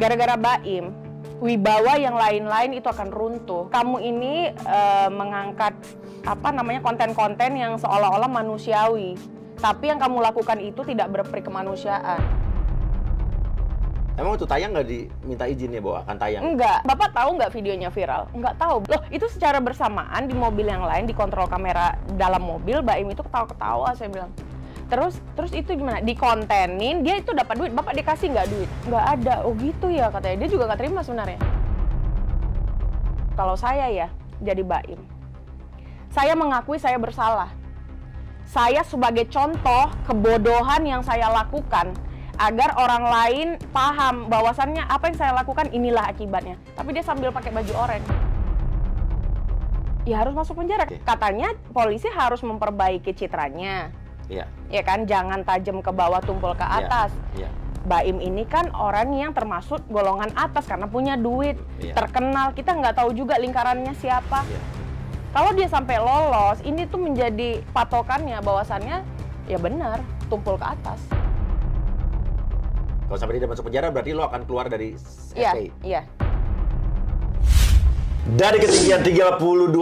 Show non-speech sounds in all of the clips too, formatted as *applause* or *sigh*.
Gara-gara Baim, wibawa yang lain-lain itu akan runtuh. Kamu ini uh, mengangkat apa namanya konten-konten yang seolah-olah manusiawi, tapi yang kamu lakukan itu tidak berperi kemanusiaan. Emang itu tayang nggak diminta izin ya bahwa akan tayang? Enggak. Bapak tahu nggak videonya viral? Enggak tahu. Loh, itu secara bersamaan di mobil yang lain di kontrol kamera dalam mobil, Mbak Im itu ketawa-ketawa saya bilang terus terus itu gimana dikontenin dia itu dapat duit bapak dikasih nggak duit nggak ada oh gitu ya katanya dia juga nggak terima sebenarnya kalau saya ya jadi baim saya mengakui saya bersalah saya sebagai contoh kebodohan yang saya lakukan agar orang lain paham bahwasannya apa yang saya lakukan inilah akibatnya tapi dia sambil pakai baju oranye ya harus masuk penjara. Katanya polisi harus memperbaiki citranya, Iya. Ya kan, jangan tajam ke bawah tumpul ke iya. atas. Iya. Baim ini kan orang yang termasuk golongan atas karena punya duit, yeah. terkenal. Kita nggak tahu juga lingkarannya siapa. yeah. Kalau dia sampai lolos, ini tuh menjadi patokannya bahwasannya ya benar tumpul ke atas. Kalau sampai dia masuk penjara berarti lo akan keluar dari SPI. Iya. Yeah. Dari ketinggian 32.000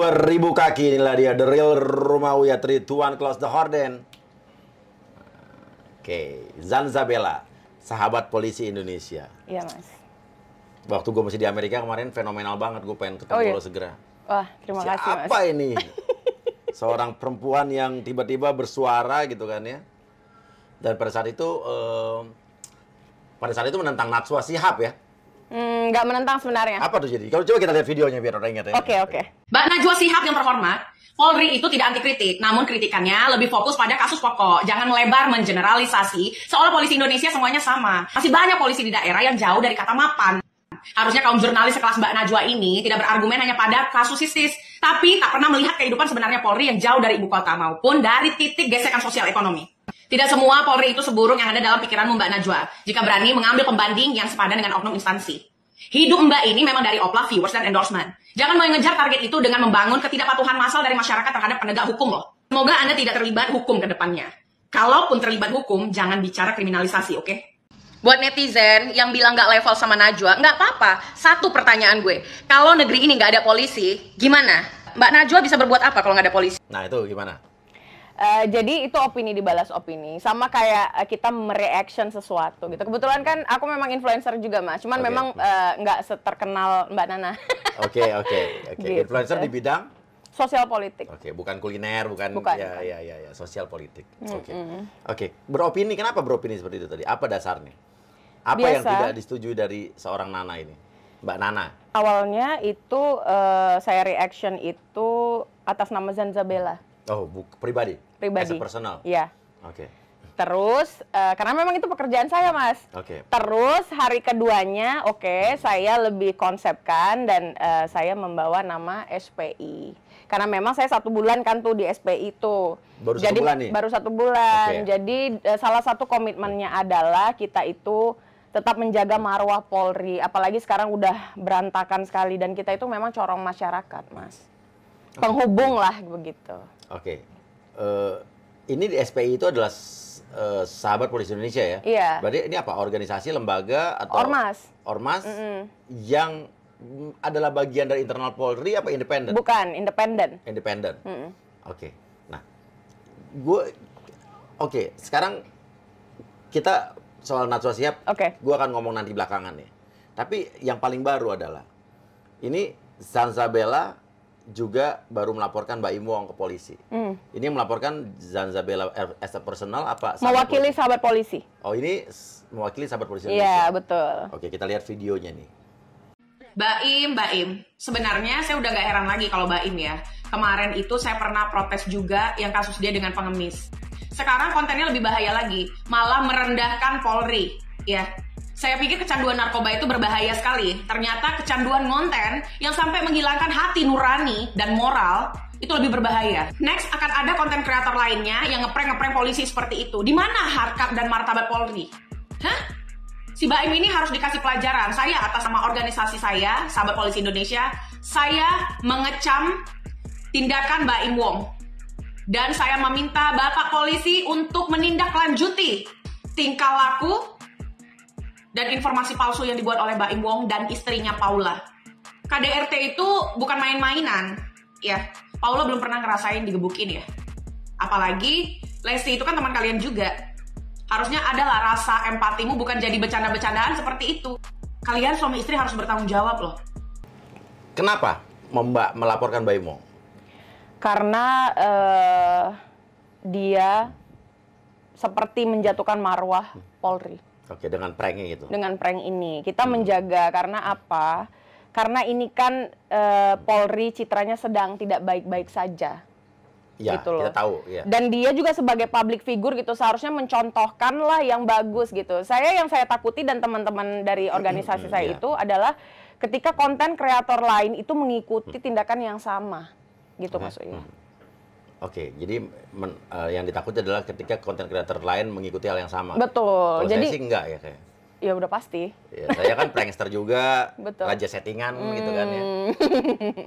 kaki inilah dia The Real Rumah Uyatri Tuan Klaus The Horden. Oke, Zanzabela, sahabat polisi Indonesia. Iya mas. Waktu gue masih di Amerika kemarin fenomenal banget, gue pengen ketemu oh, iya. lo segera. Wah, terima Siapa kasih mas. Siapa ini? *laughs* Seorang perempuan yang tiba-tiba bersuara gitu kan ya. Dan pada saat itu, eh, pada saat itu menentang Natswa Sihab ya. Hmm, nggak mm, menentang sebenarnya. Apa tuh jadi? Kalau coba kita lihat videonya biar orang ingat ya. Oke, okay, oke. Okay. Mbak Najwa Sihab yang terhormat, Polri itu tidak anti kritik, namun kritikannya lebih fokus pada kasus pokok. Jangan melebar mengeneralisasi seolah polisi Indonesia semuanya sama. Masih banyak polisi di daerah yang jauh dari kata mapan. Harusnya kaum jurnalis sekelas Mbak Najwa ini tidak berargumen hanya pada kasus sisis, tapi tak pernah melihat kehidupan sebenarnya Polri yang jauh dari ibu kota maupun dari titik gesekan sosial ekonomi. Tidak semua Polri itu seburuk yang ada dalam pikiranmu Mbak Najwa, jika berani mengambil pembanding yang sepadan dengan oknum instansi. Hidup Mbak ini memang dari oplah, viewers, dan endorsement. Jangan mau mengejar target itu dengan membangun ketidakpatuhan massal dari masyarakat terhadap penegak hukum loh. Semoga Anda tidak terlibat hukum ke depannya. Kalaupun terlibat hukum, jangan bicara kriminalisasi, oke? Okay? Buat netizen yang bilang gak level sama Najwa, gak apa-apa. Satu pertanyaan gue, kalau negeri ini gak ada polisi, gimana? Mbak Najwa bisa berbuat apa kalau gak ada polisi? Nah itu gimana? Eh, jadi itu opini dibalas opini, sama kayak uh, kita mereaction sesuatu gitu. Kebetulan kan aku memang influencer juga mas, cuman okay. memang eh, nggak uh, seterkenal Mbak Nana. *laughs* Oke oke oke. Gitu, influencer di bidang sosial politik. Oke, okay, bukan kuliner, bukan, bukan ya, ya ya ya sosial politik. Oke okay. mm -hmm. oke. Okay. Beropini, kenapa beropini seperti itu tadi? Apa dasarnya? Apa Biasa. yang tidak disetujui dari seorang Nana ini, Mbak Nana? Awalnya itu uh, saya reaction itu atas nama Zanzabela. Oh, bu pribadi. Pribadi. As personal. Iya. Oke. Okay. Terus uh, karena memang itu pekerjaan saya, Mas. Oke. Okay. Terus hari keduanya, oke, okay, saya lebih konsepkan dan uh, saya membawa nama SPI. Karena memang saya satu bulan kan tuh di SPI itu. Baru jadi, satu bulan nih. Baru satu bulan. Okay. Jadi uh, salah satu komitmennya adalah kita itu tetap menjaga marwah Polri, apalagi sekarang udah berantakan sekali dan kita itu memang corong masyarakat, Mas. Penghubung lah begitu. Oke. Uh, ini di SPI itu adalah uh, sahabat polisi Indonesia ya. Iya. Berarti ini apa? Organisasi, lembaga atau ormas? Ormas mm -hmm. yang adalah bagian dari internal Polri apa independen? Bukan, independen. Independen. Mm -hmm. Oke. Okay. Nah, gue oke. Okay, sekarang kita soal Najwa Siap. Oke. Okay. Gue akan ngomong nanti belakangan ya. Tapi yang paling baru adalah ini Sansabella juga baru melaporkan Mbak Imwong ke polisi. Mm. Ini yang melaporkan Zanzabela eh, as a personal apa? Sahabat mewakili polisi? sahabat polisi. Oh ini mewakili sahabat polisi Iya, betul. Oke, kita lihat videonya nih. Mbak Im, Mbak Im, sebenarnya saya udah gak heran lagi kalau Mbak Im ya. Kemarin itu saya pernah protes juga yang kasus dia dengan pengemis. Sekarang kontennya lebih bahaya lagi, malah merendahkan Polri. Ya, saya pikir kecanduan narkoba itu berbahaya sekali. Ternyata kecanduan konten yang sampai menghilangkan hati nurani dan moral itu lebih berbahaya. Next akan ada konten kreator lainnya yang ngeprank-ngeprank polisi seperti itu. Di mana harkat dan martabat Polri? Hah? Si Baim ini harus dikasih pelajaran. Saya atas nama organisasi saya, Sahabat Polisi Indonesia, saya mengecam tindakan Baim Wong. Dan saya meminta Bapak Polisi untuk menindaklanjuti tingkah laku dan informasi palsu yang dibuat oleh Baim Wong dan istrinya Paula. KDRT itu bukan main-mainan, ya. Paula belum pernah ngerasain digebukin ya. Apalagi Lesti itu kan teman kalian juga. Harusnya adalah rasa empatimu bukan jadi bercanda-bercandaan seperti itu. Kalian suami istri harus bertanggung jawab loh. Kenapa Mbak melaporkan Baim Wong? Karena uh, dia seperti menjatuhkan marwah Polri. Oke, okay, dengan pranknya gitu. Dengan prank ini kita hmm. menjaga karena apa? Karena ini kan eh, Polri citranya sedang tidak baik-baik saja. Ya, gitu loh. Kita tahu, ya. Dan dia juga sebagai public figure gitu seharusnya mencontohkan lah yang bagus gitu. Saya yang saya takuti dan teman-teman dari organisasi saya ya. itu adalah ketika konten kreator lain itu mengikuti mm. tindakan yang sama gitu mm-hmm, maksudnya. Mm-hmm. Oke, jadi men, uh, yang ditakuti adalah ketika konten kreator lain mengikuti hal yang sama. Betul. Kalau jadi saya sih enggak ya kayak. Ya udah pasti. Ya, saya kan prankster juga, *laughs* Betul. raja settingan hmm. gitu kan ya.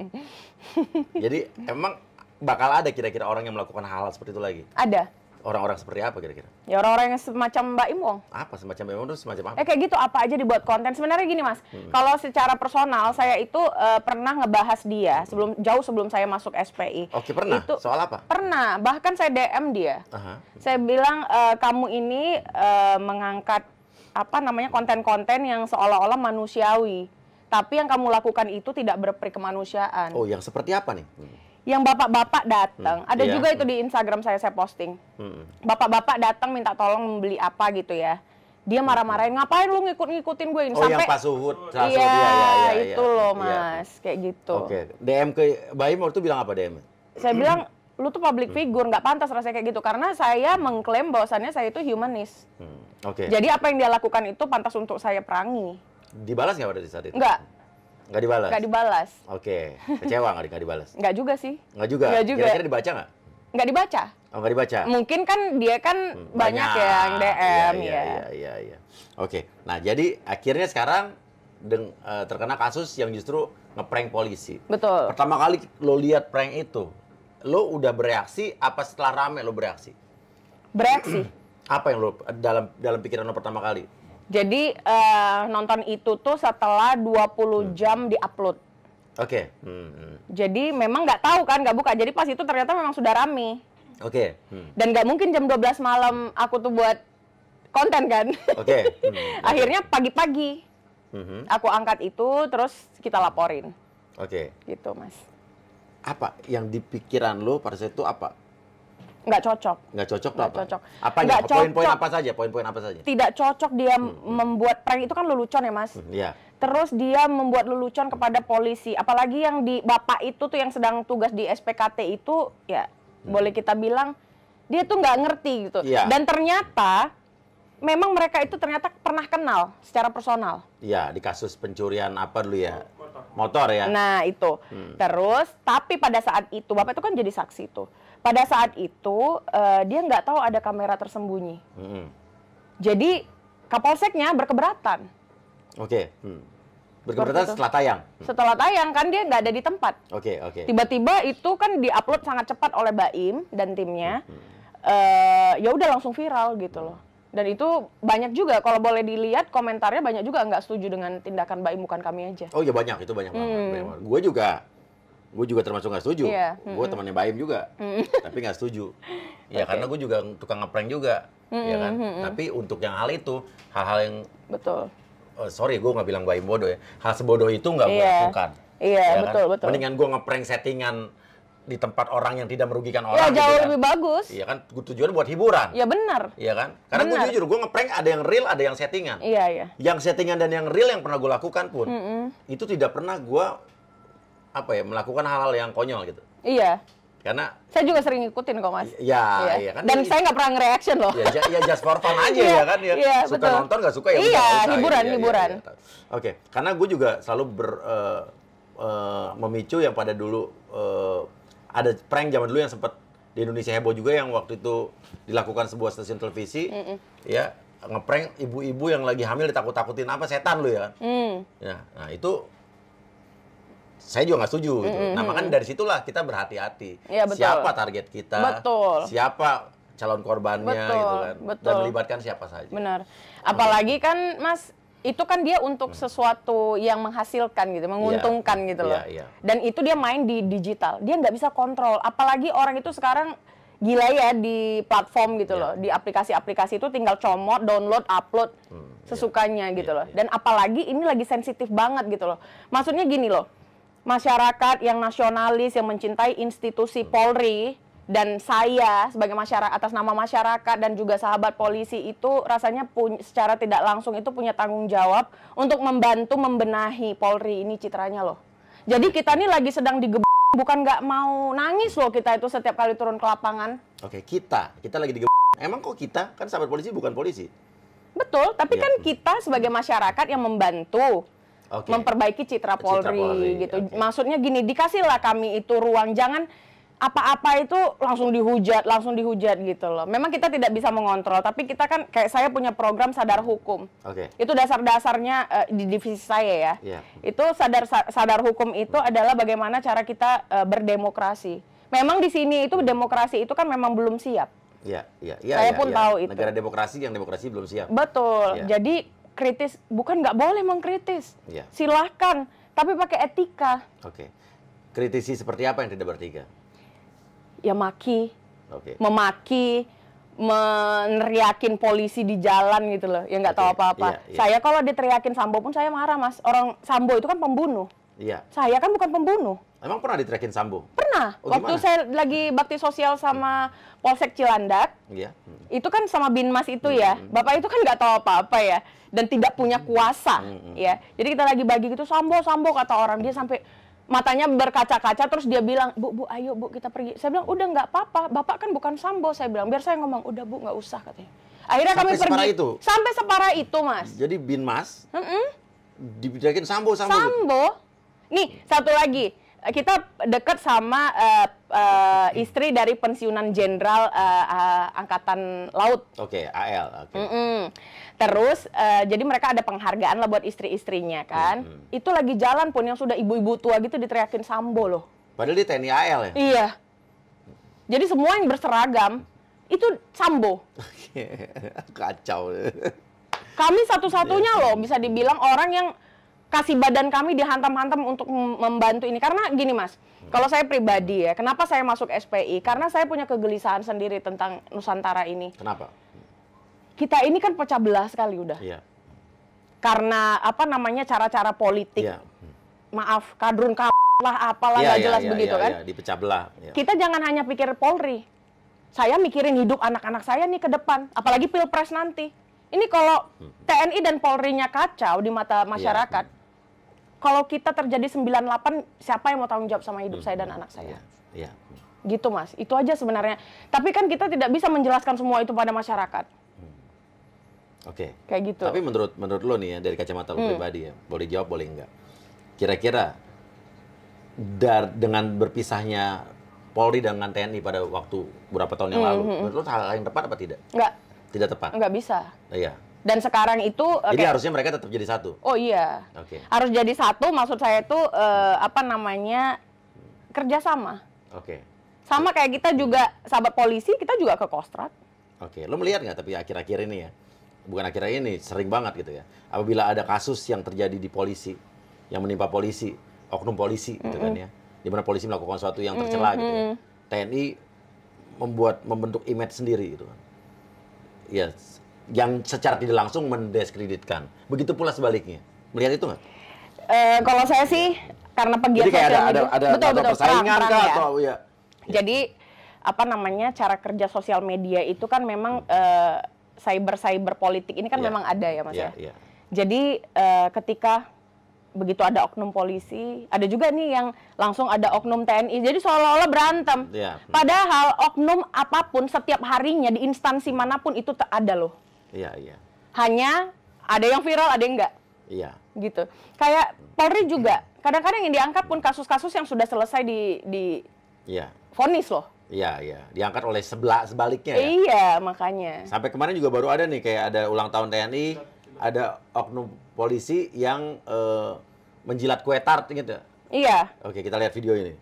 *laughs* jadi emang bakal ada kira-kira orang yang melakukan hal, -hal seperti itu lagi? Ada Orang-orang seperti apa kira-kira? Ya orang-orang yang semacam Mbak Imong. Apa semacam Mbak Imong Terus semacam apa? Ya kayak gitu apa aja dibuat konten. Sebenarnya gini Mas, hmm. kalau secara personal saya itu uh, pernah ngebahas dia sebelum jauh sebelum saya masuk SPI. Oke, pernah. Itu, Soal apa? Pernah, bahkan saya DM dia. -huh. Saya bilang e, kamu ini uh, mengangkat apa namanya konten-konten yang seolah-olah manusiawi. Tapi yang kamu lakukan itu tidak berperi kemanusiaan. Oh, yang seperti apa nih? Hmm yang bapak-bapak datang. Hmm. Ada yeah. juga itu di Instagram saya saya posting. Hmm. Bapak-bapak datang minta tolong membeli apa gitu ya. Dia hmm. marah-marahin, ngapain lu ngikut-ngikutin gue ini oh, sampai yang Pak Suhud, Iya, dia, ya, ya, ya, iya. itu ya. loh iya. Mas, ya. kayak gitu. Oke, okay. DM ke Bayi waktu itu bilang apa DM? Saya bilang lu tuh public hmm. figure nggak pantas rasanya kayak gitu karena saya mengklaim bahwasannya saya itu humanis. Hmm. Oke. Okay. Jadi apa yang dia lakukan itu pantas untuk saya perangi. Dibalas nggak pada saat itu? Nggak Nggak dibalas? Nggak dibalas. Oke, okay. kecewa nggak, nggak dibalas? *laughs* nggak juga sih. Nggak juga? Nggak juga. Kira-kira dibaca nggak? Nggak dibaca. Oh, nggak dibaca? Mungkin kan dia kan hmm, banyak, banyak ya yang DM iya, iya, ya. Iya, iya, iya. Ya. Oke, okay. nah jadi akhirnya sekarang deng, uh, terkena kasus yang justru ngeprank polisi. Betul. Pertama kali lo lihat prank itu, lo udah bereaksi apa setelah rame lo bereaksi? Bereaksi. *clears throat* apa yang lo dalam dalam pikiran lo pertama kali? Jadi uh, nonton itu tuh setelah 20 hmm. jam upload. Oke. Okay. Hmm, hmm. Jadi memang nggak tahu kan nggak buka. Jadi pas itu ternyata memang sudah rame. Oke. Okay. Hmm. Dan nggak mungkin jam 12 malam aku tuh buat konten kan. Oke. Okay. *laughs* Hmm. hmm. Akhirnya pagi-pagi hmm. aku angkat itu terus kita laporin. Oke. Okay. Gitu mas. Apa yang dipikiran lo pada saat itu apa? nggak cocok. Nggak cocok nggak cocok. Apa nggak Poin-poin apa saja? Poin-poin apa saja? Tidak cocok dia hmm. hmm. membuat prank itu kan lelucon ya mas. Hmm, yeah. Terus dia membuat lelucon kepada polisi. Apalagi yang di bapak itu tuh yang sedang tugas di SPKT itu ya hmm. boleh kita bilang dia tuh nggak ngerti gitu. Yeah. Dan ternyata memang mereka itu ternyata pernah kenal secara personal. Iya di kasus pencurian apa dulu ya? Motor, Motor ya. Nah itu. Hmm. Terus tapi pada saat itu bapak itu kan jadi saksi tuh pada saat itu uh, dia nggak tahu ada kamera tersembunyi. Hmm. Jadi Kapolseknya berkeberatan. Oke. Okay. Hmm. Berkeberatan setelah tayang. Hmm. Setelah tayang kan dia nggak ada di tempat. Oke okay, oke. Okay. Tiba-tiba itu kan diupload sangat cepat oleh Baim dan timnya. Hmm. Uh, ya udah langsung viral gitu loh. Hmm. Dan itu banyak juga kalau boleh dilihat komentarnya banyak juga nggak setuju dengan tindakan Baim bukan kami aja. Oh ya banyak itu banyak banget. Hmm. Gue juga gue juga termasuk nggak setuju. Yeah. Mm -hmm. Gue temannya Baim juga, *laughs* tapi nggak setuju. ya okay. karena gue juga tukang ngeprank juga, mm -hmm. ya kan. Mm -hmm. Tapi untuk yang hal itu, hal-hal yang betul. Oh, sorry, gue nggak bilang Baim bodoh ya. Hal sebodoh itu nggak yeah. gue iya. lakukan. Iya, yeah, kan? betul betul. Mendingan gue ngeprank settingan di tempat orang yang tidak merugikan iya, orang. Ya jauh gitu kan? lebih kan. bagus. Iya kan, tujuan buat hiburan. ya benar. Iya kan, karena gue jujur gue ngeprank ada yang real, ada yang settingan. Iya iya. Yang settingan dan yang real yang pernah gue lakukan pun mm -mm. itu tidak pernah gue apa ya melakukan hal-hal yang konyol gitu. Iya. Karena saya juga sering ngikutin kok mas. Iya, iya. iya kan, Dan ya, saya nggak pernah nge-reaction loh. Iya, ya, just for fun aja iya, ya kan ya. Iya, suka betul. nonton nggak suka ya. Iya, usah, hiburan, ya, hiburan. Ya, ya, Oke, okay. karena gue juga selalu ber uh, uh, memicu yang pada dulu uh, ada prank zaman dulu yang sempat di Indonesia heboh juga yang waktu itu dilakukan sebuah stasiun televisi, mm -mm. ya ngeprank ibu-ibu yang lagi hamil ditakut-takutin apa setan lu ya. Kan. Mm. Ya, nah itu saya juga nggak setuju. Gitu. Mm -hmm. Nah makanya dari situlah kita berhati-hati. Ya, Siapa target kita? Betul. Siapa calon korbannya? Gitu betul, gitu kan. Betul. Dan melibatkan siapa saja. Benar. Apalagi kan Mas itu kan dia untuk hmm. sesuatu yang menghasilkan gitu, iya. menguntungkan yeah, gitu loh. Yeah, yeah. Dan itu dia main di digital, dia nggak bisa kontrol. Apalagi orang itu sekarang gila ya di platform gitu yeah. loh, di aplikasi-aplikasi itu tinggal comot, download, upload hmm, iya. sesukanya yeah, gitu yeah, loh. Iya. Dan apalagi ini lagi sensitif banget gitu loh. Maksudnya gini loh, masyarakat yang nasionalis yang mencintai institusi Polri dan saya sebagai masyarakat atas nama masyarakat dan juga sahabat polisi itu rasanya punya, secara tidak langsung itu punya tanggung jawab untuk membantu membenahi Polri ini citranya loh. Jadi kita ini lagi sedang digebuk bukan nggak mau nangis loh kita itu setiap kali turun ke lapangan. Oke, kita. Kita lagi di Emang kok kita? Kan sahabat polisi bukan polisi. Betul, tapi ya. kan kita sebagai masyarakat yang membantu okay. memperbaiki citra Polri, citra Polri gitu. Okay. Maksudnya gini, dikasihlah kami itu ruang, jangan apa-apa itu langsung dihujat, langsung dihujat gitu loh. Memang kita tidak bisa mengontrol, tapi kita kan kayak saya punya program sadar hukum. Oke. Okay. Itu dasar-dasarnya uh, di divisi saya ya. Yeah. Itu sadar sadar hukum itu adalah bagaimana cara kita uh, berdemokrasi. Memang di sini itu demokrasi itu kan memang belum siap. Iya, iya, iya. Saya ya, pun ya. tahu itu. Negara demokrasi yang demokrasi belum siap. Betul. Ya. Jadi kritis bukan nggak boleh mengkritis ya. silahkan tapi pakai etika oke okay. kritisi seperti apa yang tidak bertiga ya maki okay. memaki meneriakin polisi di jalan gitu loh ya nggak okay. tahu apa-apa ya, ya. saya kalau diteriakin sambo pun saya marah mas orang sambo itu kan pembunuh Iya. Saya kan bukan pembunuh. Emang pernah diteriakin Sambo? Pernah. Oh, Waktu gimana? saya lagi bakti sosial sama Polsek Cilandak. Iya. Hmm. Itu kan sama Binmas itu hmm. ya. Bapak itu kan nggak tahu apa-apa ya dan tidak punya hmm. kuasa hmm, hmm. ya jadi kita lagi bagi gitu sambo sambo kata orang dia sampai matanya berkaca-kaca terus dia bilang bu bu ayo bu kita pergi saya bilang udah nggak apa-apa bapak kan bukan sambo saya bilang biar saya ngomong udah bu nggak usah katanya akhirnya sampai kami pergi itu. sampai separah itu mas jadi bin mas mm -hmm. dibidakin sambo sambo gitu? sambo nih satu lagi kita dekat sama uh, uh, istri dari pensiunan jenderal uh, uh, angkatan laut. Oke, okay, AL. Okay. Mm -mm. Terus uh, jadi mereka ada penghargaan lah buat istri-istrinya kan. Mm -hmm. Itu lagi jalan pun yang sudah ibu-ibu tua gitu diteriakin sambo loh. Padahal di TNI AL ya. Iya. Jadi semua yang berseragam itu sambo. *laughs* Kacau. Kami satu-satunya iya. loh bisa dibilang orang yang kasih badan kami dihantam-hantam untuk membantu ini karena gini mas kalau saya pribadi ya kenapa saya masuk SPI karena saya punya kegelisahan sendiri tentang Nusantara ini kenapa kita ini kan pecah belah sekali udah iya. karena apa namanya cara-cara politik iya. maaf kadrun lah apalah iya, nggak iya, jelas iya, begitu kan dipecah belah kita jangan hanya pikir Polri saya mikirin hidup anak-anak saya nih ke depan apalagi pilpres nanti ini kalau hmm. TNI dan Polri-nya kacau di mata masyarakat, ya kalau kita terjadi 98 siapa yang mau tanggung jawab sama hidup hmm, saya dan hmm. anak saya? Iya. ya. Gitu Mas. Itu aja sebenarnya. Tapi kan kita tidak bisa menjelaskan semua itu pada masyarakat. Hmm. Oke. Okay. Kayak gitu. Tapi menurut menurut lo nih ya dari kacamata lo hmm. pribadi ya, boleh jawab boleh enggak? Kira-kira dengan berpisahnya Polri dengan TNI pada waktu berapa tahun yang lalu, hmm. menurut lo hal yang tepat apa tidak? Enggak. Tidak tepat. Enggak bisa. Iya. Dan sekarang itu Jadi harusnya mereka tetap jadi satu. Oh iya. Okay. Harus jadi satu maksud saya itu uh, apa namanya? kerjasama. Oke. Okay. Sama kayak kita juga sahabat polisi, kita juga ke Kostrad. Oke, okay. lo melihat nggak tapi akhir-akhir ini ya? Bukan akhir-akhir ini, sering banget gitu ya. Apabila ada kasus yang terjadi di polisi, yang menimpa polisi, oknum polisi gitu mm -hmm. kan ya. Di mana polisi melakukan sesuatu yang tercela mm -hmm. gitu ya. TNI membuat membentuk image sendiri gitu kan. Ya, yang secara tidak langsung mendiskreditkan. Begitu pula sebaliknya. Melihat itu nggak? Uh, kalau saya sih karena pegiat Jadi kayak ada, ada, ada, betul, ada betul, persaingan kah ya. atau ya. Iya. Jadi apa namanya cara kerja sosial media itu kan memang uh, cyber cyber politik ini kan yeah. memang ada ya mas yeah, ya. Yeah. Jadi uh, ketika begitu ada oknum polisi, ada juga nih yang langsung ada oknum TNI. Jadi seolah-olah berantem. Yeah. Padahal oknum apapun setiap harinya di instansi manapun itu ada loh. Iya, iya. Hanya ada yang viral, ada yang enggak. Iya. Gitu. Kayak Polri juga. Kadang-kadang yang diangkat pun kasus-kasus yang sudah selesai di di Iya. Fonis loh. Iya, iya. Diangkat oleh sebelah sebaliknya ya. Iya, makanya. Sampai kemarin juga baru ada nih kayak ada ulang tahun TNI, ada oknum polisi yang uh, menjilat kue tart gitu. Iya. Oke, kita lihat video ini.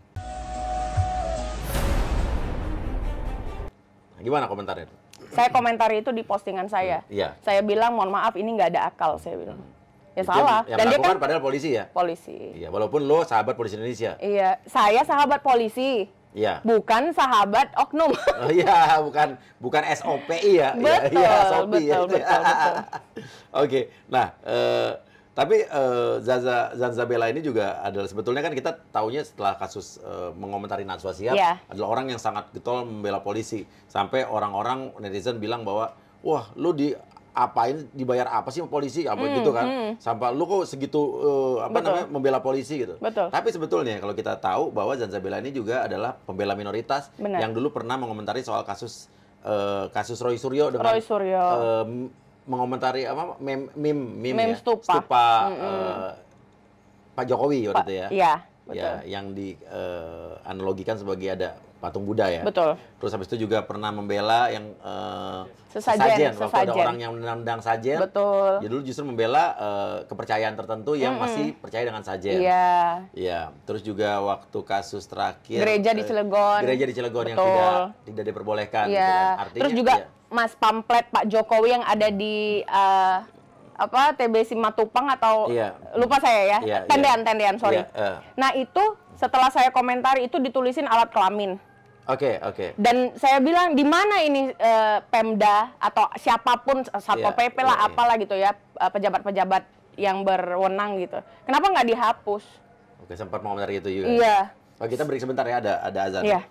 Nah, gimana komentarnya? Saya komentari itu di postingan saya. Hmm, iya. Saya bilang mohon maaf ini nggak ada akal saya bilang. Hmm. Ya salah. Yang, yang Dan dia kan padahal polisi ya. Polisi. Iya, walaupun lo sahabat polisi Indonesia. Iya, saya sahabat polisi. Iya. Bukan sahabat oknum. *laughs* oh, iya, bukan bukan SOPI ya. Iya, iya, betul, ya, ya, SOPI, betul, ya. betul, betul, betul. *laughs* Oke, nah. Uh, tapi uh, Zaza Zanzabela ini juga adalah sebetulnya kan kita tahunya setelah kasus uh, mengomentari Najwa Shihab yeah. adalah orang yang sangat getol membela polisi sampai orang-orang netizen bilang bahwa wah lu di apain dibayar apa sih polisi apa mm, gitu kan mm. sampai lu kok segitu uh, apa Betul. namanya membela polisi gitu. Betul. Tapi sebetulnya kalau kita tahu bahwa Zanzabela ini juga adalah pembela minoritas Benar. yang dulu pernah mengomentari soal kasus uh, kasus Roy Suryo dengan Roy Suryo. Uh, mengomentari apa meme meme meme, ya? meme stupa, stupa mm -hmm. uh, Pak Jokowi waktu itu ya. Iya. Ya, betul. Ya, yang di uh, sebagai ada patung Buddha ya. Betul. Terus habis itu juga pernah membela yang uh, sesajen, sesajen. waktu sesajen. ada orang yang menendang sajen. Betul. Jadi ya, dulu justru membela uh, kepercayaan tertentu yang mm -hmm. masih percaya dengan sajen. Iya. Iya. Terus juga waktu kasus terakhir gereja di Cilegon. Uh, gereja di Cilegon Betul. yang tidak tidak diperbolehkan. Gitu iya. Kan. Artinya, Terus juga ya Mas Pamplet Pak Jokowi yang ada di uh, apa TBC Matupang atau yeah. lupa saya ya yeah, iya. tendean yeah. tendean sorry. Yeah, iya, uh. Nah itu setelah saya komentari itu ditulisin alat kelamin. Oke okay, oke. Okay. Dan saya bilang di mana ini uh, Pemda atau siapapun eh, satpol yeah, PP lah yeah, iya. apalah gitu ya pejabat-pejabat yang berwenang gitu. Kenapa nggak dihapus? Oke sempat mau menarik itu juga. Ya? Iya. Yeah. Oh, kita break sebentar ya ada ada azan. Yeah.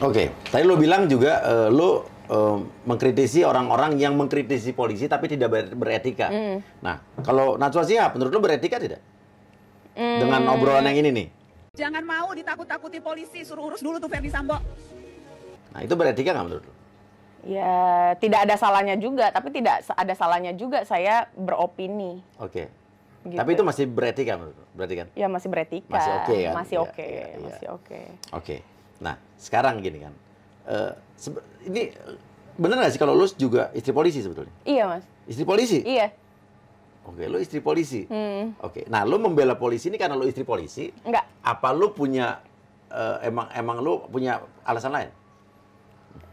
Oke, okay. tadi lo bilang juga uh, lo uh, mengkritisi orang-orang yang mengkritisi polisi tapi tidak ber beretika. Mm. Nah, kalau Najwa siap, menurut lo beretika tidak? Mm. Dengan hmm. obrolan yang ini nih. Jangan mau ditakut-takuti polisi, suruh urus dulu tuh Ferdi Sambo. Nah, itu beretika nggak menurut lo? Ya, tidak ada salahnya juga, tapi tidak ada salahnya juga saya beropini. Oke. Okay. Gitu. Tapi itu masih beretika menurut lo? Berarti kan? Ya, masih beretika. Masih oke okay, kan? Masih iya, oke, ya, ya. masih oke. Okay. Oke. Okay. Nah, sekarang gini kan. Uh, ini bener nggak sih kalau lu juga istri polisi sebetulnya? Iya, Mas. Istri polisi? Iya. Oke, lu istri polisi. Hmm. Oke. Nah, lu membela polisi ini karena lu istri polisi? Enggak. Apa lu punya uh, emang emang lu punya alasan lain?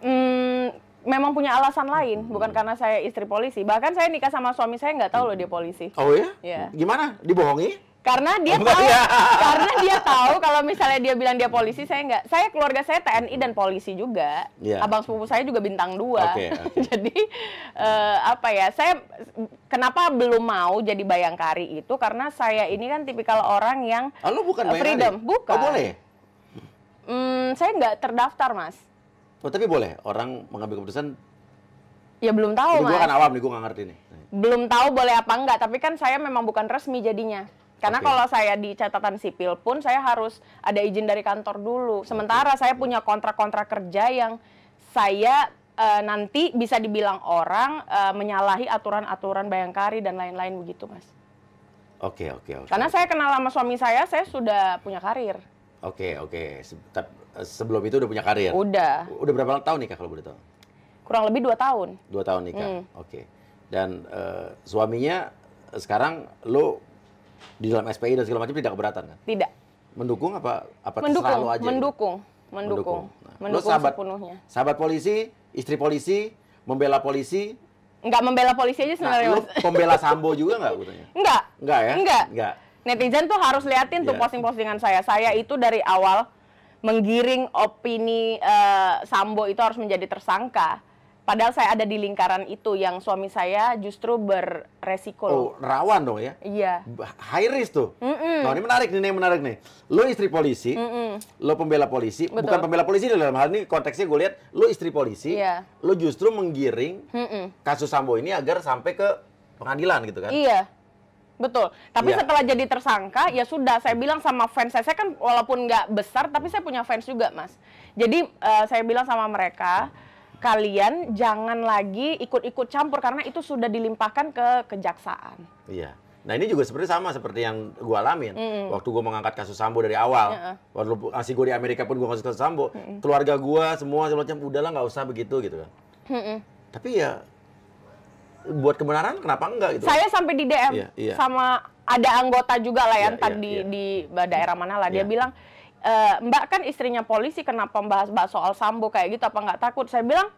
Hmm, memang punya alasan lain, bukan karena saya istri polisi. Bahkan saya nikah sama suami saya nggak tahu loh dia polisi. Oh ya? Iya. Yeah. Gimana? Dibohongi? karena dia oh, tahu ya. karena dia tahu kalau misalnya dia bilang dia polisi saya nggak saya keluarga saya TNI dan polisi juga yeah. abang sepupu saya juga bintang dua okay, *laughs* okay. jadi uh, apa ya saya kenapa belum mau jadi bayangkari itu karena saya ini kan tipikal orang yang ah, lo bukan bayangkari. freedom bukan oh, boleh hmm, saya nggak terdaftar mas oh tapi boleh orang mengambil keputusan Ya belum tahu, ini Mas. Gue kan awam nih, gue nggak ngerti nih. Belum tahu boleh apa enggak, tapi kan saya memang bukan resmi jadinya. Karena okay. kalau saya di catatan sipil pun saya harus ada izin dari kantor dulu. Sementara saya punya kontrak-kontrak kerja yang saya e, nanti bisa dibilang orang e, menyalahi aturan-aturan Bayangkari dan lain-lain begitu, Mas. Oke, okay, oke, okay, oke. Okay. Karena saya kenal sama suami saya, saya sudah punya karir. Oke, oke. Se eh, sebelum itu udah punya karir? Udah. Udah berapa tahun nikah kalau boleh tahu? Kurang lebih dua tahun. Dua tahun nikah, mm. oke. Dan e, suaminya sekarang lo di dalam SPI dan segala macam tidak keberatan kan? Tidak. Mendukung apa apa mendukung, selalu aja? Mendukung, ya? mendukung, mendukung. Nah, mendukung sahabat, sepenuhnya. Sahabat polisi, istri polisi, membela polisi. Enggak membela polisi aja sebenarnya. Nah, pembela Sambo juga enggak katanya? Enggak. Enggak ya? Enggak. Enggak. Netizen tuh harus liatin tuh yeah. posting-postingan saya. Saya itu dari awal menggiring opini uh, Sambo itu harus menjadi tersangka Padahal saya ada di lingkaran itu yang suami saya justru berresiko. Oh, rawan dong ya? Iya. High risk tuh. Mm -mm. Nah, ini menarik nih, ini menarik nih. Lo istri polisi, mm -mm. lo pembela polisi. Betul. Bukan pembela polisi dalam hal ini konteksnya gue lihat lo istri polisi, yeah. lo justru menggiring mm -mm. kasus Sambo ini agar sampai ke pengadilan gitu kan? Iya. Betul. Tapi yeah. setelah jadi tersangka, ya sudah. Saya bilang sama fans saya, saya kan walaupun nggak besar, tapi saya punya fans juga, Mas. Jadi uh, saya bilang sama mereka, kalian jangan lagi ikut-ikut campur karena itu sudah dilimpahkan ke kejaksaan. Iya. Nah ini juga seperti sama seperti yang gue alamin. Mm. Waktu gue mengangkat kasus Sambo dari awal, -hmm. waktu gue di Amerika pun gue kasus kasus Sambo, mm. keluarga gue semua semacam udahlah nggak usah begitu gitu kan. Mm -hmm. Tapi ya buat kebenaran kenapa enggak gitu? Saya sampai di DM yeah, yeah. sama ada anggota juga lah ya, yeah, tadi iya, yeah. di daerah mana lah dia yeah. bilang e, Mbak kan istrinya polisi, kenapa bahas-bahas soal Sambo kayak gitu? Apa nggak takut? Saya bilang,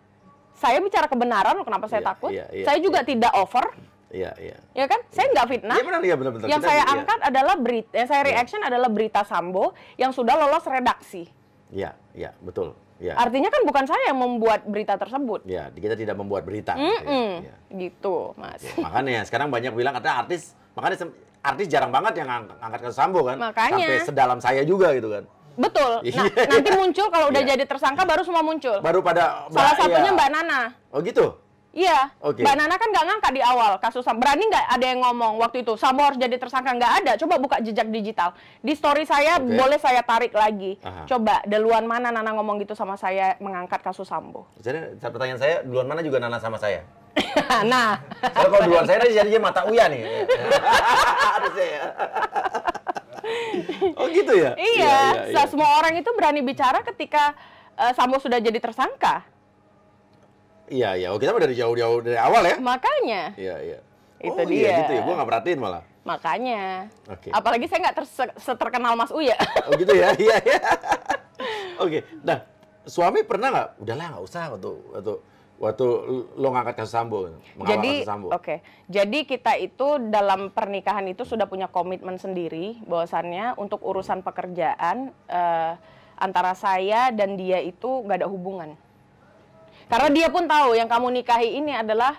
saya bicara kebenaran, kenapa saya yeah, takut? Yeah, yeah, saya juga iya. tidak over. Iya, iya. Ya kan? Saya nggak fitnah. Yeah, benar, ya, benar, benar. Yang saya iya. angkat adalah berita, yang saya iya. reaction adalah berita Sambo yang sudah lolos redaksi. Iya, iya, betul. Yeah. Artinya kan bukan saya yang membuat berita tersebut. Ya, kita tidak membuat berita. Mm -mm. Yeah. Gitu, Mas. Yeah, makanya sekarang banyak bilang ada artis, makanya artis jarang banget yang ngangkat angkat kasus Sambo kan. Makanya. Sampai sedalam saya juga gitu kan. Betul. Iya. Nah, nanti muncul kalau udah yeah. jadi tersangka baru semua muncul. Baru pada Salah satunya iya. Mbak Nana. Oh gitu. Iya. Okay. Mbak Nana kan nggak ngangkat di awal kasus Sambo. Berani nggak ada yang ngomong waktu itu Sambo harus jadi tersangka nggak ada. Coba buka jejak digital. Di story saya okay. boleh saya tarik lagi. Aha. Coba duluan mana Nana ngomong gitu sama saya mengangkat kasus Sambo. Jadi pertanyaan saya duluan mana juga Nana sama saya? *laughs* nah. Kalau kalau duluan saya nih jadinya mata uya nih. ya. oh gitu ya? Iya, iya, iya. iya. semua orang itu berani bicara ketika uh, Sambo sudah jadi tersangka. Iya, iya. Oh, kita dari jauh-jauh dari awal ya? Makanya. Iya, iya. Itu oh, iya, dia. Iya, gitu ya. Gue nggak perhatiin malah. Makanya. Oke. Okay. Apalagi saya nggak terkenal Mas Uya. Oh gitu ya? *laughs* Iya, iya. Oke. Okay. Nah, suami pernah nggak? Udahlah, nggak usah untuk untuk waktu lo ngangkat kasus Sambo, jadi, Oke. Okay. Jadi kita itu dalam pernikahan itu sudah punya komitmen sendiri bahwasannya untuk urusan pekerjaan uh, antara saya dan dia itu gak ada hubungan. Karena dia pun tahu yang kamu nikahi ini adalah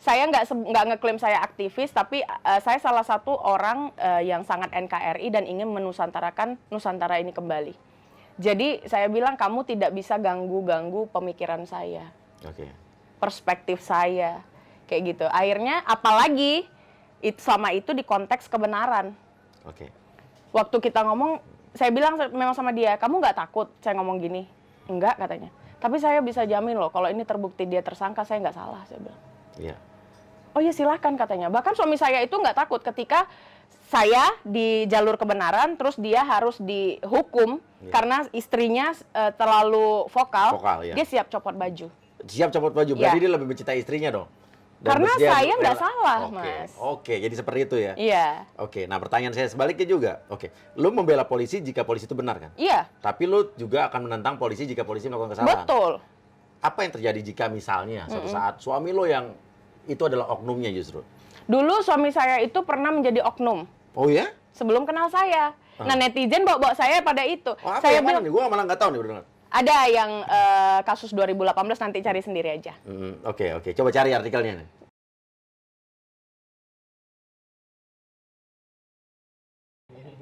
saya nggak nggak ngeklaim saya aktivis tapi uh, saya salah satu orang uh, yang sangat NKRI dan ingin menusantarakan Nusantara ini kembali. Jadi saya bilang kamu tidak bisa ganggu-ganggu pemikiran saya. Oke. Okay perspektif saya kayak gitu akhirnya apalagi itu sama itu di konteks kebenaran oke okay. waktu kita ngomong saya bilang memang sama dia kamu nggak takut saya ngomong gini enggak katanya tapi saya bisa jamin loh kalau ini terbukti dia tersangka saya nggak salah saya bilang iya yeah. oh ya silahkan katanya bahkan suami saya itu nggak takut ketika saya di jalur kebenaran terus dia harus dihukum yeah. karena istrinya uh, terlalu vokal, vokal yeah. dia siap copot baju siap copot baju. Berarti yeah. dia lebih mencintai istrinya dong. Dan Karena saya nggak salah, okay. Mas. Oke, okay. jadi seperti itu ya. Iya. Oke, okay. nah pertanyaan saya sebaliknya juga. Oke, okay. lu membela polisi jika polisi itu benar kan? Iya. Tapi lu juga akan menentang polisi jika polisi melakukan kesalahan. Betul. Apa yang terjadi jika misalnya suatu mm saat suami lo yang itu adalah oknumnya justru? Dulu suami saya itu pernah menjadi oknum. Oh ya? Sebelum kenal saya. Nah ah. netizen bawa-bawa saya pada itu. Oh, apa saya yang bilang, gue malah nggak tahu nih Bener-bener. Ada yang uh, kasus 2018 nanti cari sendiri aja. Hmm, oke mm, oke, okay, okay. coba cari artikelnya.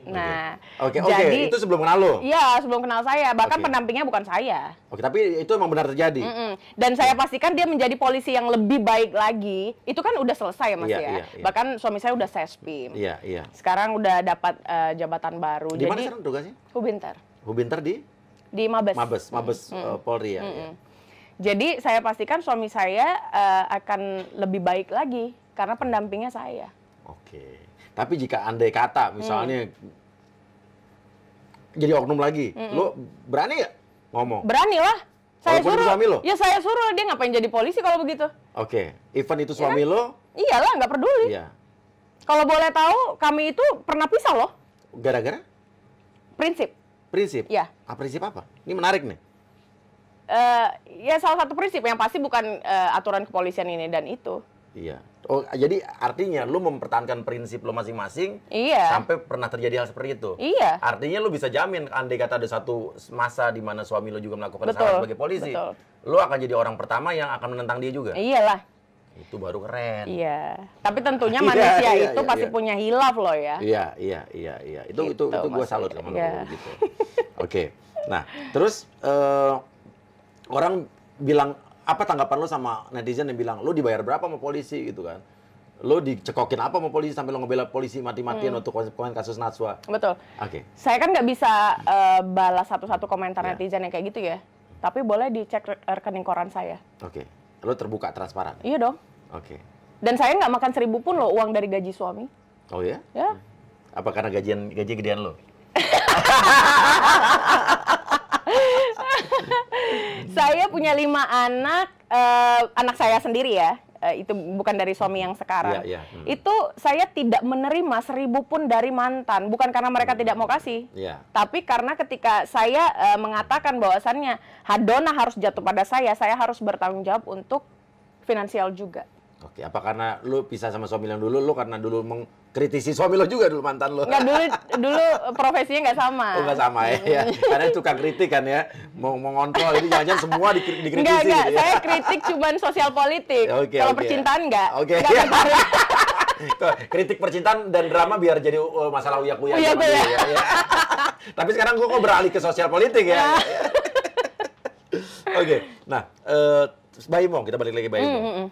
Nah, oke, okay. okay, okay. itu sebelum kenal lo. Iya, sebelum kenal saya. Bahkan okay. pendampingnya bukan saya. Oke, okay, tapi itu memang benar terjadi. Mm -mm. Dan saya pastikan dia menjadi polisi yang lebih baik lagi. Itu kan udah selesai, ya, Mas yeah, ya. Yeah, yeah. Bahkan suami saya udah sespi. Iya, yeah, iya. Yeah. Sekarang udah dapat uh, jabatan baru. Di mana sekarang tugasnya? Hubinter. Hubinter di di Mabes. Mabes, Mabes hmm. uh, Polri ya. Hmm. ya. Jadi saya pastikan suami saya uh, akan lebih baik lagi karena pendampingnya saya. Oke. Tapi jika andai kata misalnya hmm. jadi oknum lagi, hmm. lo berani nggak ngomong? Berani lah. Saya suruh. lo? Ya saya suruh dia ngapain jadi polisi kalau begitu. Oke. Event itu ya suami ya. lo? Iyalah nggak peduli. Iya. Kalau boleh tahu kami itu pernah pisah loh. Gara-gara? Prinsip. Prinsip? Ya. Ah, prinsip apa? Ini menarik nih. Uh, ya salah satu prinsip yang pasti bukan uh, aturan kepolisian ini dan itu. Iya. Oh, jadi artinya lu mempertahankan prinsip lo masing-masing iya. sampai pernah terjadi hal seperti itu. Iya. Artinya lu bisa jamin andai kata ada satu masa di mana suami lu juga melakukan Betul. sebagai polisi, Betul. lu akan jadi orang pertama yang akan menentang dia juga. Iyalah itu baru keren. Iya. Tapi tentunya *laughs* iya, manusia iya, itu iya, pasti iya. punya hilaf loh ya. Iya, iya, iya, iya. Itu gitu, itu itu gue salut sama iya. lu gitu. Oke. Okay. Nah, terus uh, orang bilang apa tanggapan lo sama netizen yang bilang lo dibayar berapa sama polisi gitu kan? lo dicekokin apa sama polisi sampai lo ngebela polisi mati-matian hmm. untuk konsep kasus Natswa. Betul. Oke. Okay. Saya kan nggak bisa uh, balas satu-satu komentar yeah. netizen yang kayak gitu ya. Tapi boleh dicek rekening koran saya. Oke. Okay. Lo terbuka transparan. Iya dong. Oke. Okay. Dan saya nggak makan seribu pun loh uang dari gaji suami. Oh ya? Ya. Apa karena gajian gaji gedean lo? *laughs* saya punya lima anak, uh, anak saya sendiri ya. Uh, itu bukan dari suami yang sekarang. Yeah, yeah. Hmm. Itu saya tidak menerima seribu pun dari mantan, bukan karena mereka hmm. tidak mau kasih, yeah. tapi karena ketika saya uh, mengatakan bahwasannya Hadona harus jatuh pada saya, saya harus bertanggung jawab untuk finansial juga. Oke, apa karena lu bisa sama suami lo dulu, lu karena dulu mengkritisi suami lo juga dulu mantan lo? Enggak, dulu dulu profesinya nggak sama. Oh, nggak sama ya, ya. Karena suka kritik kan ya, mau mengontrol. Jadi jangan semua dikritisi. Enggak, enggak. Gitu ya. Saya kritik cuman sosial politik. Okay, Kalau percintaan nggak. Oke. Okay. Enggak *laughs* Tuh, kritik percintaan dan drama biar jadi uh, masalah uyak-uyak. Uyak, -uyak, Ya, ya. *laughs* Tapi sekarang gua kok beralih ke sosial politik ya. Nah. Oke, okay. nah, uh, eh, mong, kita balik lagi Mong. Mm -hmm.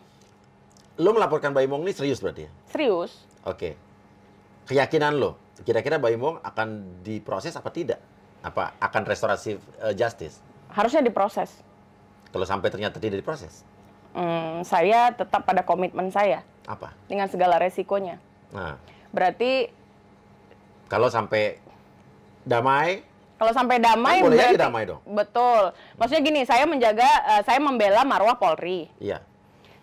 Lo melaporkan bayi mong ini serius berarti ya? Serius. Oke. Okay. Keyakinan lo, kira-kira bayi mong akan diproses apa tidak? Apa akan restorasi uh, eh, justice? Harusnya diproses. Kalau sampai ternyata tidak diproses? Hmm, saya tetap pada komitmen saya. Apa? Dengan segala resikonya. Nah. Berarti... Kalau sampai damai, kalau sampai damai, kan boleh berarti, damai dong. Betul. Maksudnya gini, saya menjaga, uh, saya membela marwah Polri. Iya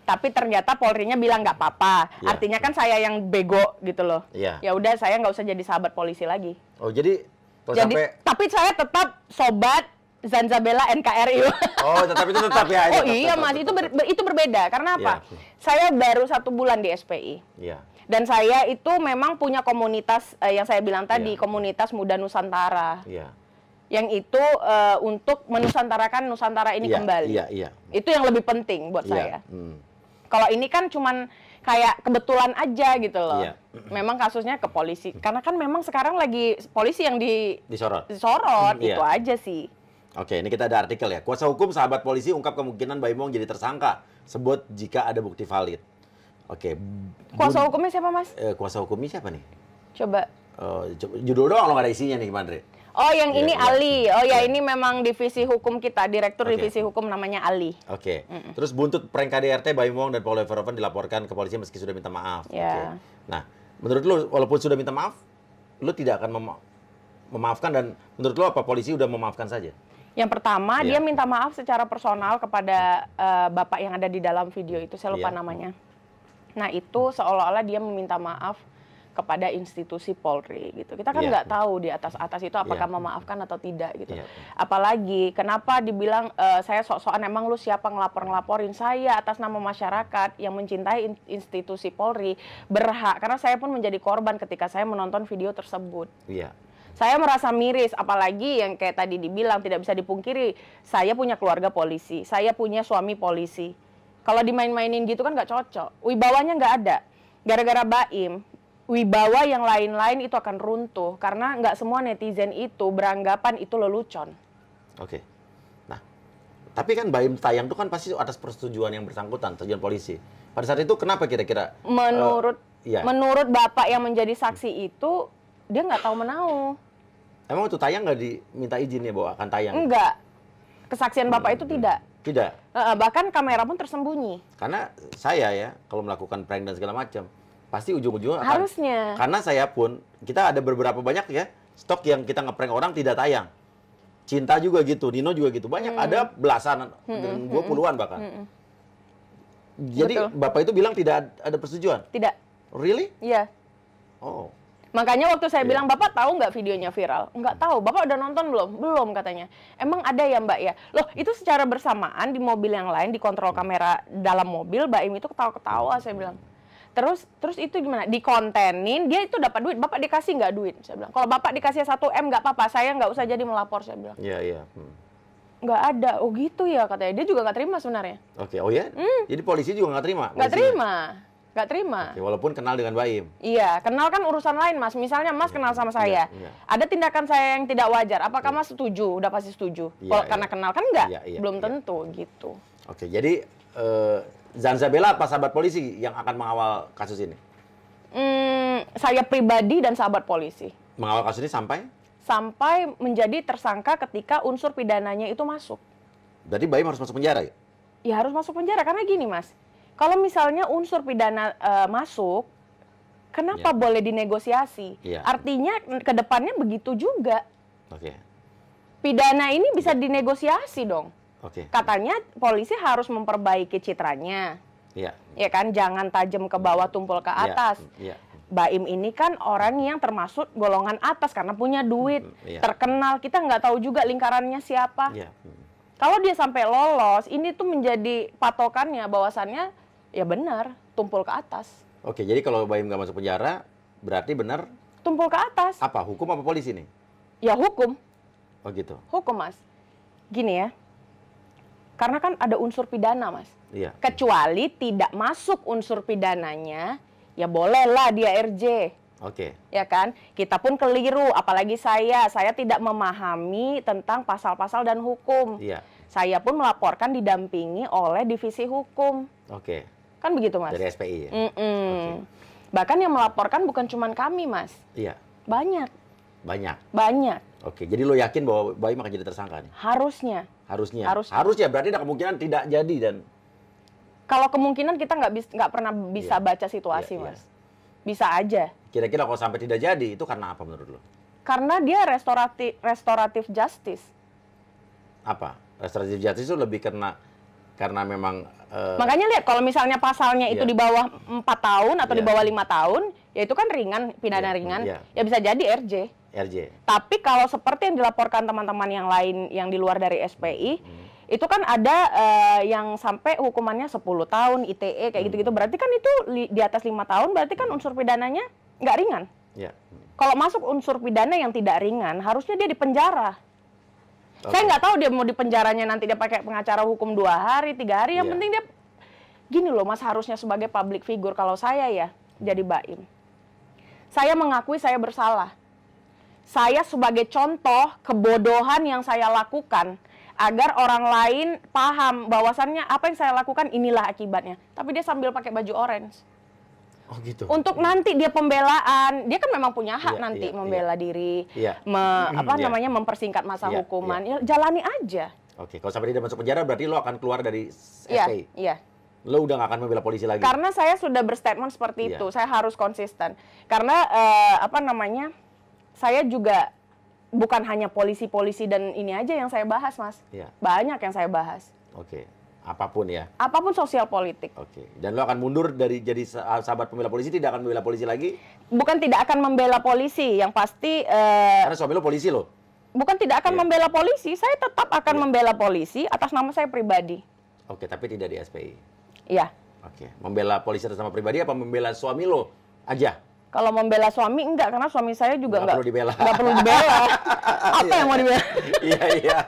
tapi ternyata Polri-nya bilang nggak apa-apa. Ya. Artinya kan saya yang bego gitu loh. Iya. Ya udah saya nggak usah jadi sahabat polisi lagi. Oh jadi jadi sampai... tapi saya tetap sobat Zanzabela NKRI. Oh, tetap itu tetap ya. *laughs* oh iya tetap, mas, tetap, itu ber, ber, itu berbeda. Karena apa? Ya. Saya baru satu bulan di SPI. Iya. Dan saya itu memang punya komunitas eh, yang saya bilang tadi, ya. komunitas muda Nusantara. Iya yang itu uh, untuk menusantarakan Nusantara ini yeah, kembali. Yeah, yeah. Itu yang lebih penting buat yeah. saya. Hmm. Kalau ini kan cuman kayak kebetulan aja gitu loh. Iya. Memang kasusnya ke polisi. Karena kan memang sekarang lagi polisi yang di disorot. Disorot iya. itu aja sih. Oke, ini kita ada artikel ya. Kuasa hukum sahabat polisi ungkap kemungkinan Bayi Mong jadi tersangka. Sebut jika ada bukti valid. Oke. Kuasa hukumnya siapa, Mas? Eh, kuasa hukumnya siapa nih? Coba. Uh, judul doang kalau nggak ada isinya nih, Mandre. Oh, yang ini ya. Ali. Oh ya, ya, ini memang divisi hukum kita, direktur okay. divisi hukum namanya Ali. Oke. Okay. Mm -mm. Terus buntut prank KDRT Bayu Wong dan Paul Everoven dilaporkan ke polisi meski sudah minta maaf. Yeah. Okay. Nah, menurut lu walaupun sudah minta maaf, lu tidak akan mema memaafkan dan menurut lu apa polisi sudah memaafkan saja? Yang pertama, yeah. dia minta maaf secara personal kepada uh, bapak yang ada di dalam video itu, saya lupa yeah. namanya. Nah, itu seolah-olah dia meminta maaf kepada institusi Polri gitu. Kita kan iya. nggak yeah. tahu di atas atas itu apakah yeah. memaafkan atau tidak gitu. Yeah. Iya. Apalagi kenapa dibilang uh, saya sok-sokan emang lu siapa ngelapor ngelaporin saya atas nama masyarakat yang mencintai institusi Polri berhak karena saya pun menjadi korban ketika saya menonton video tersebut. Yeah saya merasa miris apalagi yang kayak tadi dibilang tidak bisa dipungkiri saya punya keluarga polisi saya punya suami polisi kalau dimain-mainin gitu kan nggak cocok wibawanya nggak ada gara-gara Baim wibawa yang lain-lain itu akan runtuh karena nggak semua netizen itu beranggapan itu lelucon. Oke. Nah, tapi kan Baim tayang itu kan pasti atas persetujuan yang bersangkutan, persetujuan polisi. Pada saat itu kenapa kira-kira? Eh, menurut uh, ya. menurut bapak yang menjadi saksi itu dia nggak tahu menau. Emang itu tayang nggak diminta izin ya bahwa akan tayang? Enggak. Kesaksian bapak hmm. itu tidak. Tidak. bahkan kamera pun tersembunyi. Karena saya ya kalau melakukan prank dan segala macam pasti ujung-ujungnya akan harusnya karena saya pun kita ada beberapa banyak ya stok yang kita ngeprank orang tidak tayang cinta juga gitu Nino juga gitu banyak hmm. ada belasan hmm, hmm dua hmm, puluhan hmm. bahkan hmm, hmm. jadi Betul. bapak itu bilang tidak ada persetujuan tidak really iya oh Makanya waktu saya yeah. bilang, Bapak tahu nggak videonya viral? Nggak tahu. Bapak udah nonton belum? Belum katanya. Emang ada ya Mbak ya? Loh itu secara bersamaan di mobil yang lain, di kontrol kamera dalam mobil, Mbak Im itu ketawa-ketawa. Saya bilang, terus terus itu gimana dikontenin dia itu dapat duit bapak dikasih nggak duit saya bilang kalau bapak dikasih satu m nggak apa-apa saya nggak usah jadi melapor saya bilang iya iya hmm. nggak hmm. ada oh gitu ya katanya dia juga nggak terima sebenarnya oke okay. oh ya yeah? hmm. jadi polisi juga nggak terima nggak terima nggak terima okay, walaupun kenal dengan Baim iya kenal kan urusan lain mas misalnya mas kenal sama iya, saya iya. ada tindakan saya yang tidak wajar apakah iya. mas setuju udah pasti setuju kalau karena kenal kan nggak belum tentu gitu oke okay, jadi uh, Zanzabela apa sahabat polisi yang akan mengawal kasus ini? Hmm, saya pribadi dan sahabat polisi. Mengawal kasus ini sampai? Sampai menjadi tersangka ketika unsur pidananya itu masuk. Jadi Bayi harus masuk penjara ya? Ya harus masuk penjara karena gini mas, kalau misalnya unsur pidana uh, masuk, kenapa ya. boleh dinegosiasi? Ya. Artinya depannya begitu juga. Oke. Pidana ini bisa dinegosiasi dong Okay. Katanya polisi harus memperbaiki citranya. Iya. Yeah. Ya kan, jangan tajam ke bawah tumpul ke iya. atas. Iya. Baim ini kan orang yang termasuk golongan atas karena punya duit, mm, mm, yeah. terkenal. Kita nggak tahu juga lingkarannya siapa. Yeah. Kalau dia sampai lolos, ini tuh menjadi patokannya bahwasannya ya benar tumpul ke atas. Oke, jadi kalau Baim nggak masuk penjara, berarti benar tumpul ke atas. Apa hukum apa polisi nih? Ya hukum. Oh gitu. Hukum mas. Gini ya, karena kan ada unsur pidana, Mas. Iya. Kecuali tidak masuk unsur pidananya, ya bolehlah dia RJ. Oke. Okay. Ya kan? Kita pun keliru, apalagi saya. Saya tidak memahami tentang pasal-pasal dan hukum. Iya. Saya pun melaporkan didampingi oleh divisi hukum. Oke. Okay. Kan begitu, Mas? Dari SPI ya. Mm -mm. Okay. Bahkan yang melaporkan bukan cuma kami, Mas. Iya. Banyak. Banyak. Banyak. Oke, jadi lo yakin bahwa bayi akan jadi tersangka nih? Harusnya. Harusnya. Harusnya. Harusnya berarti ada kemungkinan tidak jadi dan. Kalau kemungkinan kita nggak bisa nggak pernah bisa yeah. baca situasi yeah, iya. mas. Yeah. Bisa aja. Kira-kira kalau sampai tidak jadi itu karena apa menurut lo? Karena dia restoratif restoratif justice. Apa? Restoratif justice itu lebih karena karena memang uh, makanya lihat kalau misalnya pasalnya itu yeah. di bawah empat tahun atau yeah. di iya. bawah lima tahun ya itu kan ringan pidana yeah. ringan yeah. ya bisa jadi RJ RJ. Tapi kalau seperti yang dilaporkan teman-teman yang lain yang di luar dari SPI, hmm. itu kan ada uh, yang sampai hukumannya 10 tahun ITE kayak gitu-gitu. Hmm. Berarti kan itu di atas lima tahun berarti kan unsur pidananya nggak ringan. Ya. Kalau masuk unsur pidana yang tidak ringan, harusnya dia dipenjara. Okay. Saya nggak tahu dia mau dipenjaranya nanti dia pakai pengacara hukum dua hari, tiga hari. Yang yeah. penting dia gini loh, Mas harusnya sebagai public figure kalau saya ya jadi baim. Saya mengakui saya bersalah saya sebagai contoh kebodohan yang saya lakukan agar orang lain paham bahwasannya apa yang saya lakukan inilah akibatnya. Tapi dia sambil pakai baju orange. Oh gitu. Untuk nanti dia pembelaan, dia kan memang punya hak yeah, nanti yeah, iya. membela yeah. diri, yeah. Me, apa yeah. namanya mempersingkat masa yeah, hukuman. Yeah. Ya, jalani aja. Oke, okay. kalau sampai dia masuk penjara berarti lo akan keluar dari SK. Iya. yeah lo udah gak akan membela polisi lagi karena saya sudah berstatement seperti yeah. itu saya harus konsisten karena uh, apa namanya saya juga bukan hanya polisi-polisi dan ini aja yang saya bahas, Mas. Ya. Banyak yang saya bahas. Oke. Apapun ya. Apapun sosial politik. Oke. Dan lo akan mundur dari jadi ah, sahabat pembela polisi tidak akan membela polisi lagi? Bukan tidak akan membela polisi, yang pasti uh, Karena suami lo polisi lo. Bukan tidak akan yeah. membela polisi, saya tetap akan yeah. membela polisi atas nama saya pribadi. Oke, tapi tidak di SPI. Iya. Oke, membela polisi atas nama pribadi apa membela suami lo aja? Kalau membela suami enggak karena suami saya juga enggak, enggak perlu dibela. Enggak perlu dibela. *laughs* Apa iya, yang mau iya. dibela? *laughs* Iya iya.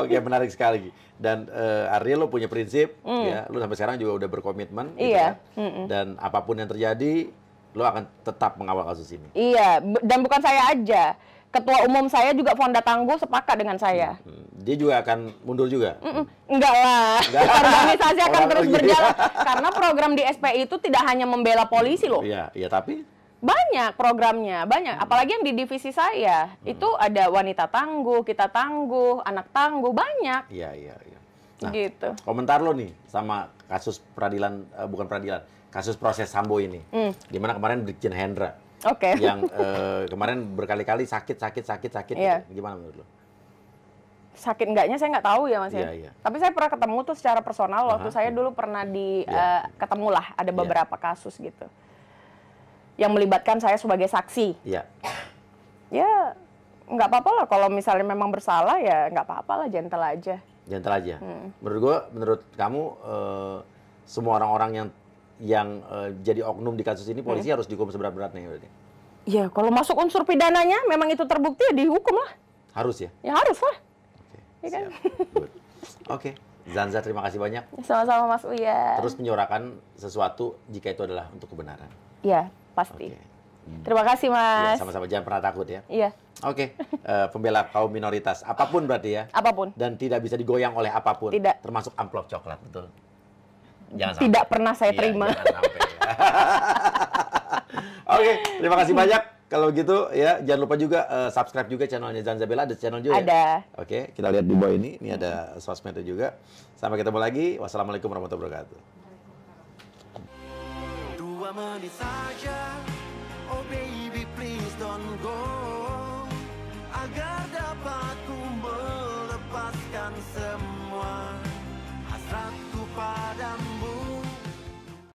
Oke menarik sekali dan uh, eh, Ariel lo punya prinsip mm. ya lo sampai sekarang juga udah berkomitmen gitu iya. gitu ya. Mm -mm. dan apapun yang terjadi lo akan tetap mengawal kasus ini. Iya, dan bukan saya aja ketua umum saya juga Fonda Tangguh sepakat dengan saya. Hmm, dia juga akan mundur juga? Mm -mm. Enggak lah. Enggak. *laughs* Organisasi akan terus berjalan karena program di SPI itu tidak hanya membela polisi loh. Iya, iya tapi banyak programnya banyak hmm. apalagi yang di divisi saya hmm. itu ada wanita tangguh kita tangguh anak tangguh banyak iya iya iya nah, gitu komentar lo nih sama kasus peradilan uh, bukan peradilan kasus proses sambo ini hmm. dimana kemarin Brigjen Hendra okay. *laughs* yang uh, kemarin berkali-kali sakit sakit sakit sakit yeah. gitu. gimana menurut lo? Sakit enggaknya saya nggak tahu ya mas ya. Yeah. Iya. Tapi saya pernah ketemu tuh secara personal uh -huh. waktu saya dulu pernah di yeah. Iya. uh, ketemu ada iya. beberapa yeah. kasus gitu yang melibatkan saya sebagai saksi. Yeah. ya nggak apa-apa lah kalau misalnya memang bersalah ya nggak apa-apa lah gentle aja. Gentle aja. Hmm. Menurut gua, menurut kamu uh, semua orang-orang yang yang uh, jadi oknum di kasus ini polisi hmm. harus dihukum seberat-beratnya berarti. Ya, kalau masuk unsur pidananya memang itu terbukti ya dihukum lah. Harus ya? Ya harus lah. Oke. Okay. Ya kan? Zanza terima kasih banyak. Sama-sama Mas Uya. Terus menyuarakan sesuatu jika itu adalah untuk kebenaran. Iya, pasti. Okay. Hmm. Terima kasih Mas. Ya, sama-sama jangan pernah takut ya. Iya. Oke, okay. uh, eh, pembela kaum minoritas apapun berarti ya. Apapun. Dan tidak bisa digoyang oleh apapun. Tidak. Termasuk amplop coklat, betul jangan sampai. tidak pernah saya iya, terima. Iya, *laughs* Oke, okay, terima kasih banyak. Kalau gitu ya jangan lupa juga uh, subscribe juga channelnya Zanzabela ada channel juga. Ya? Ada. Ya? Oke, okay, kita lihat di bawah ini. Ini ada sosmednya juga. Sampai ketemu lagi. Wassalamualaikum warahmatullahi wabarakatuh. Dua menit saja, oh baby please don't go Agar dapat ku melepaskan semua hasratku padamu